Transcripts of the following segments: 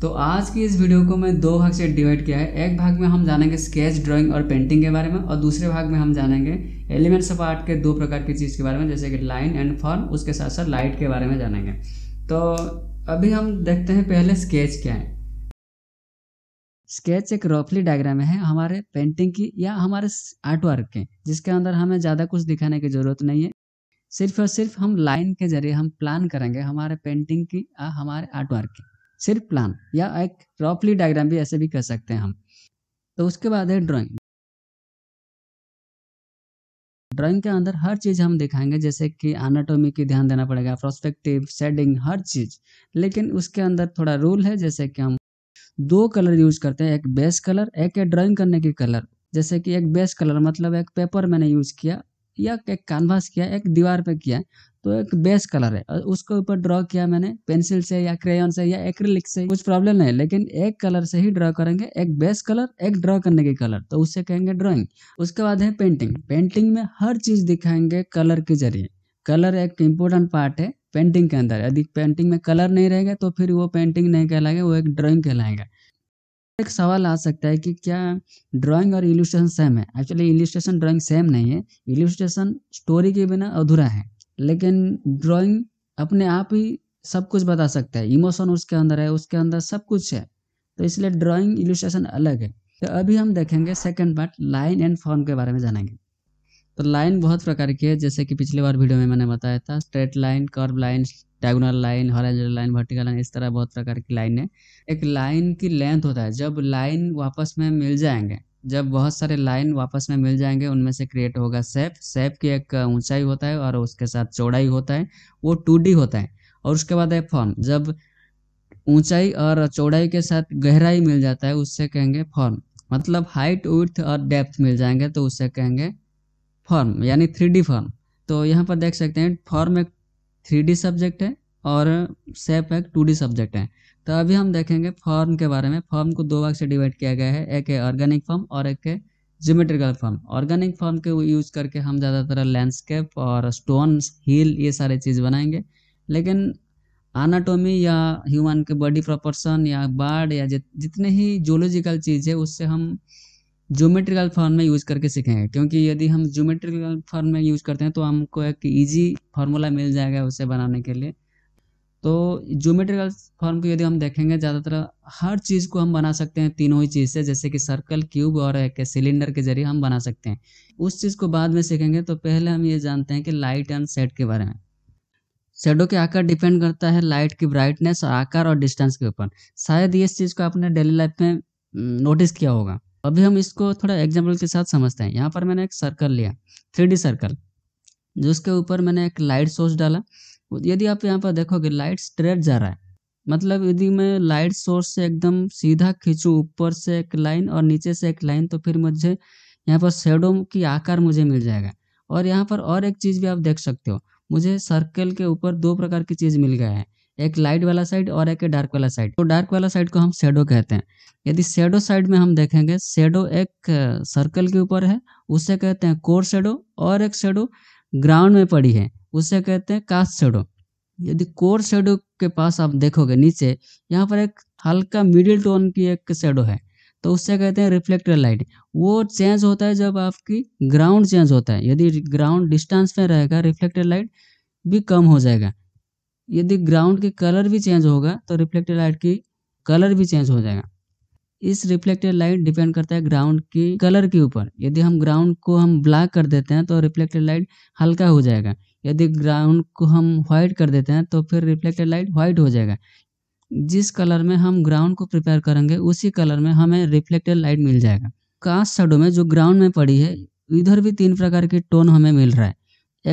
तो आज की इस वीडियो को मैं दो भाग से डिवाइड किया है एक भाग में हम जानेंगे स्केच ड्राइंग और पेंटिंग के बारे में और दूसरे भाग में हम जानेंगे एलिमेंट्स ऑफ आर्ट के दो प्रकार की चीज़ के बारे में जैसे कि लाइन एंड फॉर्म उसके साथ साथ लाइट के बारे में जानेंगे तो अभी हम देखते हैं पहले स्केच क्या है स्केच एक रफली डायग्राम है हमारे पेंटिंग की या हमारे आर्ट वर्क के जिसके अंदर हमें ज़्यादा कुछ दिखाने की ज़रूरत नहीं है सिर्फ और सिर्फ हम लाइन के जरिए हम प्लान करेंगे हमारे पेंटिंग की या हमारे आर्ट वर्क की सिर्फ प्लान या एक रॉफली डायग्राम भी ऐसे भी कर सकते हैं हम तो उसके बाद है ड्राइंग ड्राइंग के अंदर हर चीज़ हम दिखाएंगे जैसे कि एनाटॉमी की ध्यान देना पड़ेगा प्रोस्पेक्टिव शेडिंग हर चीज़ लेकिन उसके अंदर थोड़ा रूल है जैसे कि हम दो कलर यूज करते हैं एक बेस कलर एक है ड्राइंग करने की कलर जैसे कि एक बेस कलर मतलब एक पेपर मैंने यूज किया या एक कैनवास किया एक दीवार पे किया तो एक बेस कलर है उसके ऊपर ड्रॉ किया मैंने पेंसिल से या क्रेन से या एक्रिलिक से कुछ प्रॉब्लम नहीं लेकिन एक कलर से ही ड्रॉ करेंगे एक बेस कलर एक ड्रॉ करने के कलर तो उससे कहेंगे ड्रॉइंग उसके बाद है पेंटिंग पेंटिंग में हर चीज दिखाएंगे कलर के जरिए कलर एक इम्पोर्टेंट पार्ट है पेंटिंग के अंदर यदि पेंटिंग में कलर नहीं रहेगा तो फिर वो पेंटिंग नहीं कहलाएगा वो एक ड्राइंग कहलाएगा एक सवाल आ सकता है कि क्या ड्राइंग और इलिस्ट्रेशन सेम है एक्चुअली इलिस्ट्रेशन ड्राइंग सेम नहीं है इलिस्ट्रेशन स्टोरी के बिना अधूरा है लेकिन ड्राइंग अपने आप ही सब कुछ बता सकता है इमोशन उसके अंदर है उसके अंदर सब कुछ है तो इसलिए ड्राइंग इलिस्ट्रेशन अलग है तो अभी हम देखेंगे second part line and form के बारे में जानेंगे तो लाइन बहुत प्रकार की है जैसे कि पिछले बार वीडियो में मैंने बताया था straight line curve line diagonal line horizontal line vertical line इस तरह बहुत प्रकार की लाइन है एक लाइन की लेंथ होता है जब लाइन वापस में मिल जाएंगे जब बहुत सारे लाइन वापस में मिल जाएंगे उनमें से क्रिएट होगा सेप सेप की एक ऊंचाई होता है और उसके साथ चौड़ाई होता है वो टू होता है और उसके बाद है फॉर्म जब ऊंचाई और चौड़ाई के साथ गहराई मिल जाता है उससे कहेंगे फॉर्म मतलब हाइट उर्थ और डेप्थ मिल जाएंगे तो उससे कहेंगे फॉर्म यानी थ्री फॉर्म तो यहाँ पर देख सकते हैं फॉर्म एक थ्री सब्जेक्ट है और सेप एक टू सब्जेक्ट है तो अभी हम देखेंगे फॉर्म के बारे में फॉर्म को दो भाग से डिवाइड किया गया है एक है ऑर्गेनिक फॉर्म और एक है जोमेट्रिकल फॉर्म ऑर्गेनिक फॉर्म के यूज करके हम ज़्यादातर लैंडस्केप और स्टोन हिल ये सारे चीज़ बनाएंगे लेकिन आनाटोमी या ह्यूमन के बॉडी प्रोपोर्शन या बार्ड या जित, जितने ही जोलॉजिकल चीज़ है उससे हम जोमेट्रिकल फॉर्म में यूज़ करके सीखेंगे क्योंकि यदि हम जोमेट्रिकल फॉर्म में यूज़ करते हैं तो हमको एक ईजी फार्मूला मिल जाएगा उसे बनाने के लिए तो ज्योमेट्रिकल फॉर्म को यदि हम देखेंगे ज़्यादातर हर चीज़ को हम बना सकते हैं तीनों ही चीज़ से जैसे कि सर्कल क्यूब और एक सिलेंडर के जरिए हम बना सकते हैं उस चीज़ को बाद में सीखेंगे तो पहले हम ये जानते हैं कि लाइट एंड सेट के बारे में शेडो के आकार डिपेंड करता है लाइट की ब्राइटनेस और आकार और डिस्टेंस के ऊपर शायद इस चीज़ को आपने डेली लाइफ में नोटिस हम्म, किया होगा अभी हम इसको थोड़ा एग्जाम्पल के साथ समझते हैं यहाँ पर मैंने एक सर्कल लिया थ्री सर्कल जिसके ऊपर मैंने एक लाइट सोर्स डाला यदि आप यहाँ पर देखोगे लाइट स्ट्रेट जा रहा है मतलब यदि मैं लाइट सोर्स से एकदम सीधा खींचू ऊपर से एक लाइन और नीचे से एक लाइन तो फिर मुझे यहाँ पर शेडो की आकार मुझे मिल जाएगा और यहाँ पर और एक चीज़ भी आप देख सकते हो मुझे सर्कल के ऊपर दो प्रकार की चीज़ मिल गया है एक लाइट वाला साइड और एक डार्क वाला साइड तो डार्क वाला साइड को हम शेडो कहते हैं यदि शेडो साइड में हम देखेंगे शेडो एक सर्कल के ऊपर है उसे कहते हैं कोर शेडो और एक शेडो ग्राउंड में पड़ी है उसे कहते हैं कास्ट शेडो यदि कोर शेडो के पास आप देखोगे नीचे यहाँ पर एक हल्का मिडिल टोन की एक शेडो है तो उससे कहते हैं रिफ्लेक्टर लाइट वो चेंज होता है जब आपकी ग्राउंड चेंज होता है यदि ग्राउंड डिस्टेंस में रहेगा रिफ्लेक्टर लाइट भी कम हो जाएगा यदि ग्राउंड के कलर भी चेंज होगा तो रिफ्लेक्टर लाइट की कलर भी चेंज हो जाएगा इस रिफ्लेक्टेड लाइट डिपेंड करता है ग्राउंड की कलर के ऊपर यदि हम ग्राउंड को हम ब्लैक कर देते हैं तो रिफ्लेक्टेड लाइट हल्का हो जाएगा यदि ग्राउंड को हम व्हाइट कर देते हैं तो फिर रिफ्लेक्टेड लाइट व्हाइट हो जाएगा जिस कलर में हम ग्राउंड को प्रिपेयर करेंगे उसी कलर में हमें रिफ्लेक्टेड लाइट मिल जाएगा कास्ट शेडो में जो ग्राउंड में पड़ी है इधर भी तीन प्रकार के टोन हमें मिल रहा है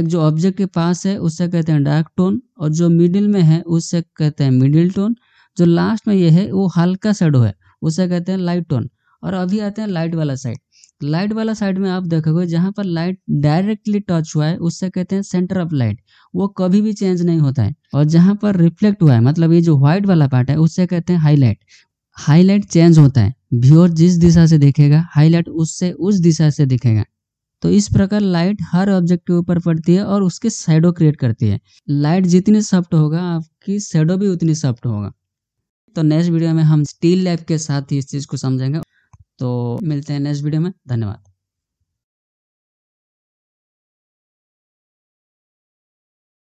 एक जो ऑब्जेक्ट के पास है उससे कहते हैं डार्क टोन और जो मिडिल में है उससे कहते हैं मिडिल टोन जो लास्ट में ये है वो हल्का शेडो है उसे कहते हैं लाइट टोन और अभी आते हैं लाइट वाला साइड लाइट वाला साइड में आप देखोगे जहाँ पर लाइट डायरेक्टली टच हुआ है उससे कहते हैं सेंटर ऑफ लाइट वो कभी भी चेंज नहीं होता है और जहाँ पर रिफ्लेक्ट हुआ है मतलब ये जो व्हाइट वाला पार्ट है उससे कहते हैं हाईलाइट हाईलाइट चेंज होता है व्यूअर जिस दिशा से देखेगा हाईलाइट उससे उस दिशा से दिखेगा तो इस प्रकार लाइट हर ऑब्जेक्ट के ऊपर पड़ती है और उसके शेडो क्रिएट करती है लाइट जितनी सॉफ्ट होगा आपकी शेडो भी उतनी सॉफ्ट होगा तो नेक्स्ट वीडियो में हम स्टील लैब के साथ ही इस चीज़ को समझेंगे तो मिलते हैं नेक्स्ट वीडियो में धन्यवाद